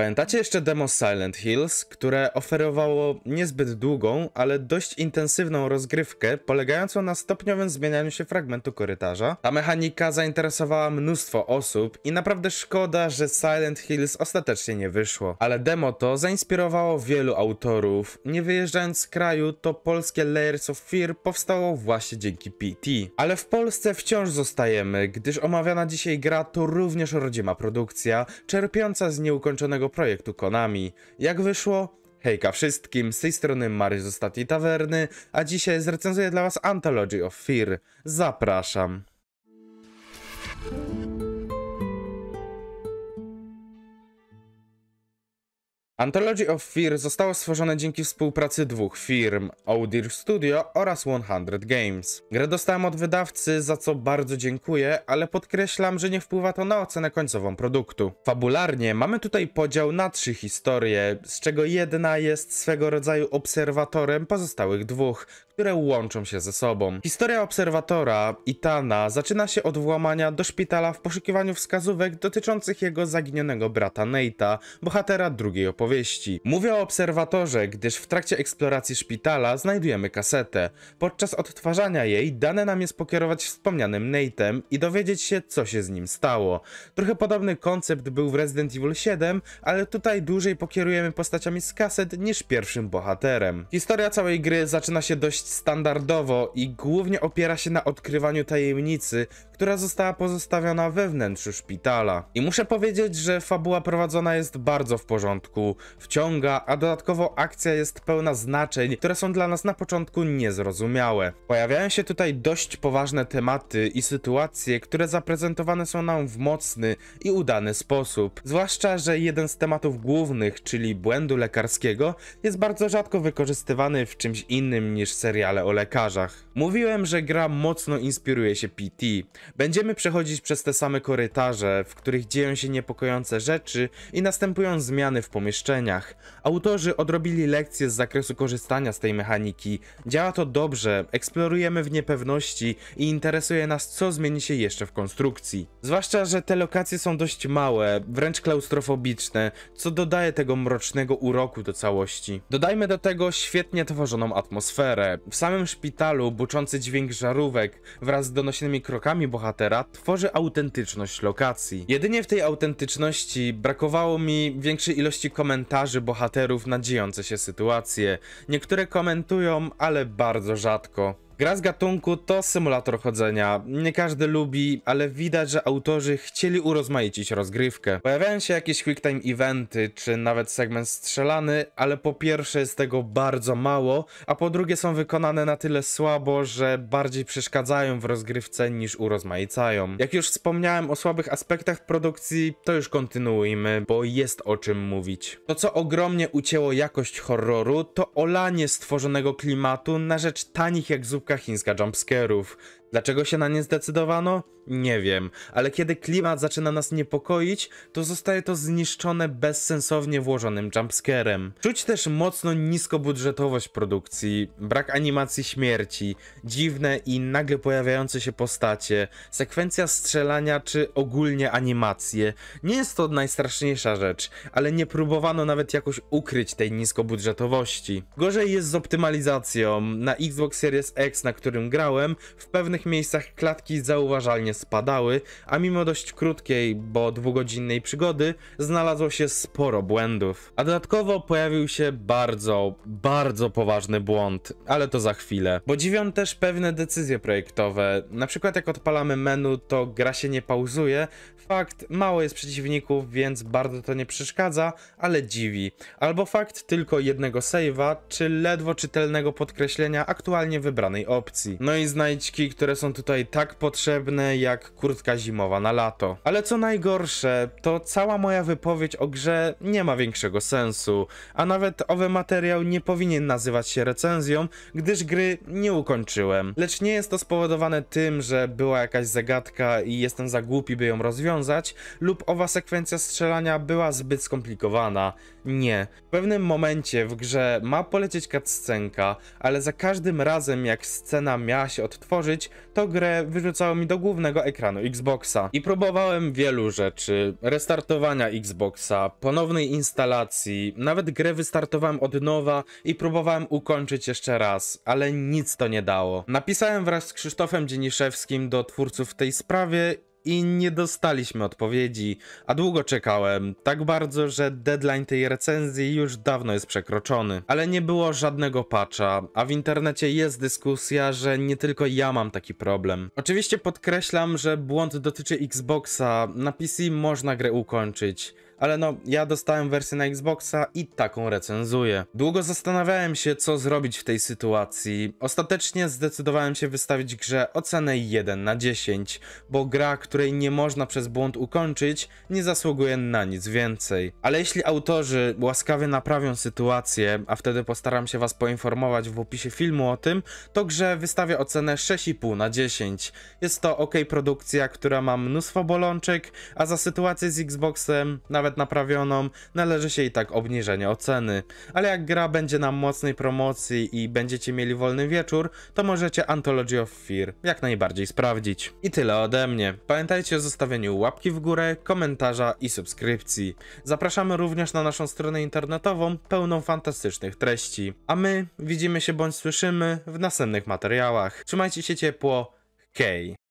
Pamiętacie jeszcze demo Silent Hills, które oferowało niezbyt długą, ale dość intensywną rozgrywkę, polegającą na stopniowym zmienianiu się fragmentu korytarza? Ta mechanika zainteresowała mnóstwo osób i naprawdę szkoda, że Silent Hills ostatecznie nie wyszło. Ale demo to zainspirowało wielu autorów. Nie wyjeżdżając z kraju, to polskie Layers of Fear powstało właśnie dzięki PT. Ale w Polsce wciąż zostajemy, gdyż omawiana dzisiaj gra to również rodzima produkcja, czerpiąca z nieukończonego projektu Konami. Jak wyszło? Hejka wszystkim, z tej strony Mary z Ostatniej Tawerny, a dzisiaj zrecenzuję dla was Anthology of Fear. Zapraszam. Anthology of Fear zostało stworzone dzięki współpracy dwóch firm, Odir Studio oraz 100 Games. Grę dostałem od wydawcy, za co bardzo dziękuję, ale podkreślam, że nie wpływa to na ocenę końcową produktu. Fabularnie mamy tutaj podział na trzy historie, z czego jedna jest swego rodzaju obserwatorem pozostałych dwóch, które łączą się ze sobą. Historia obserwatora Itana zaczyna się od włamania do szpitala w poszukiwaniu wskazówek dotyczących jego zaginionego brata Nate'a, bohatera drugiej opowieści. Mówię o obserwatorze, gdyż w trakcie eksploracji szpitala znajdujemy kasetę. Podczas odtwarzania jej dane nam jest pokierować wspomnianym Nate'em i dowiedzieć się, co się z nim stało. Trochę podobny koncept był w Resident Evil 7, ale tutaj dłużej pokierujemy postaciami z kaset niż pierwszym bohaterem. Historia całej gry zaczyna się dość standardowo i głównie opiera się na odkrywaniu tajemnicy, która została pozostawiona we wnętrzu szpitala. I muszę powiedzieć, że fabuła prowadzona jest bardzo w porządku, wciąga, a dodatkowo akcja jest pełna znaczeń, które są dla nas na początku niezrozumiałe. Pojawiają się tutaj dość poważne tematy i sytuacje, które zaprezentowane są nam w mocny i udany sposób. Zwłaszcza, że jeden z tematów głównych, czyli błędu lekarskiego, jest bardzo rzadko wykorzystywany w czymś innym niż seriale o lekarzach. Mówiłem, że gra mocno inspiruje się PT, Będziemy przechodzić przez te same korytarze, w których dzieją się niepokojące rzeczy i następują zmiany w pomieszczeniach. Autorzy odrobili lekcje z zakresu korzystania z tej mechaniki. Działa to dobrze, eksplorujemy w niepewności i interesuje nas co zmieni się jeszcze w konstrukcji. Zwłaszcza, że te lokacje są dość małe, wręcz klaustrofobiczne, co dodaje tego mrocznego uroku do całości. Dodajmy do tego świetnie tworzoną atmosferę. W samym szpitalu buczący dźwięk żarówek wraz z donośnymi krokami bohaterów bohatera tworzy autentyczność lokacji. Jedynie w tej autentyczności brakowało mi większej ilości komentarzy bohaterów na dziejące się sytuacje. Niektóre komentują, ale bardzo rzadko. Gra z gatunku to symulator chodzenia. Nie każdy lubi, ale widać, że autorzy chcieli urozmaicić rozgrywkę. Pojawiają się jakieś quick time eventy, czy nawet segment strzelany, ale po pierwsze jest tego bardzo mało, a po drugie są wykonane na tyle słabo, że bardziej przeszkadzają w rozgrywce niż urozmaicają. Jak już wspomniałem o słabych aspektach produkcji, to już kontynuujmy, bo jest o czym mówić. To co ogromnie ucięło jakość horroru, to olanie stworzonego klimatu na rzecz tanich jak zupka chińska jumpscarów, Dlaczego się na nie zdecydowano? Nie wiem, ale kiedy klimat zaczyna nas niepokoić, to zostaje to zniszczone bezsensownie włożonym jumpscarem. Czuć też mocno niskobudżetowość produkcji, brak animacji śmierci, dziwne i nagle pojawiające się postacie, sekwencja strzelania czy ogólnie animacje. Nie jest to najstraszniejsza rzecz, ale nie próbowano nawet jakoś ukryć tej niskobudżetowości. Gorzej jest z optymalizacją. Na Xbox Series X, na którym grałem, w pewnych miejscach klatki zauważalnie spadały, a mimo dość krótkiej, bo dwugodzinnej przygody, znalazło się sporo błędów. A dodatkowo pojawił się bardzo, bardzo poważny błąd, ale to za chwilę. Bo dziwią też pewne decyzje projektowe, na przykład jak odpalamy menu, to gra się nie pauzuje, fakt, mało jest przeciwników, więc bardzo to nie przeszkadza, ale dziwi. Albo fakt tylko jednego save'a, czy ledwo czytelnego podkreślenia aktualnie wybranej opcji. No i znajdźki, które które są tutaj tak potrzebne jak kurtka zimowa na lato. Ale co najgorsze, to cała moja wypowiedź o grze nie ma większego sensu, a nawet owy materiał nie powinien nazywać się recenzją, gdyż gry nie ukończyłem. Lecz nie jest to spowodowane tym, że była jakaś zagadka i jestem za głupi, by ją rozwiązać, lub owa sekwencja strzelania była zbyt skomplikowana. Nie. W pewnym momencie w grze ma polecieć cutscenka, ale za każdym razem jak scena miała się odtworzyć, to grę wyrzucało mi do głównego ekranu Xboxa. I próbowałem wielu rzeczy, restartowania Xboxa, ponownej instalacji, nawet grę wystartowałem od nowa i próbowałem ukończyć jeszcze raz, ale nic to nie dało. Napisałem wraz z Krzysztofem Dzieniszewskim do twórców w tej sprawie i nie dostaliśmy odpowiedzi, a długo czekałem, tak bardzo, że deadline tej recenzji już dawno jest przekroczony. Ale nie było żadnego patcha, a w internecie jest dyskusja, że nie tylko ja mam taki problem. Oczywiście podkreślam, że błąd dotyczy Xboxa, na PC można grę ukończyć ale no, ja dostałem wersję na Xboxa i taką recenzuję. Długo zastanawiałem się, co zrobić w tej sytuacji. Ostatecznie zdecydowałem się wystawić grze ocenę 1 na 10, bo gra, której nie można przez błąd ukończyć, nie zasługuje na nic więcej. Ale jeśli autorzy łaskawie naprawią sytuację, a wtedy postaram się was poinformować w opisie filmu o tym, to grze wystawię ocenę 6,5 na 10. Jest to ok produkcja, która ma mnóstwo bolączek, a za sytuację z Xboxem nawet nawet naprawioną, należy się i tak obniżenie oceny. Ale jak gra będzie na mocnej promocji i będziecie mieli wolny wieczór, to możecie Anthology of Fear jak najbardziej sprawdzić. I tyle ode mnie. Pamiętajcie o zostawieniu łapki w górę, komentarza i subskrypcji. Zapraszamy również na naszą stronę internetową pełną fantastycznych treści. A my widzimy się bądź słyszymy w następnych materiałach. Trzymajcie się ciepło. Hej!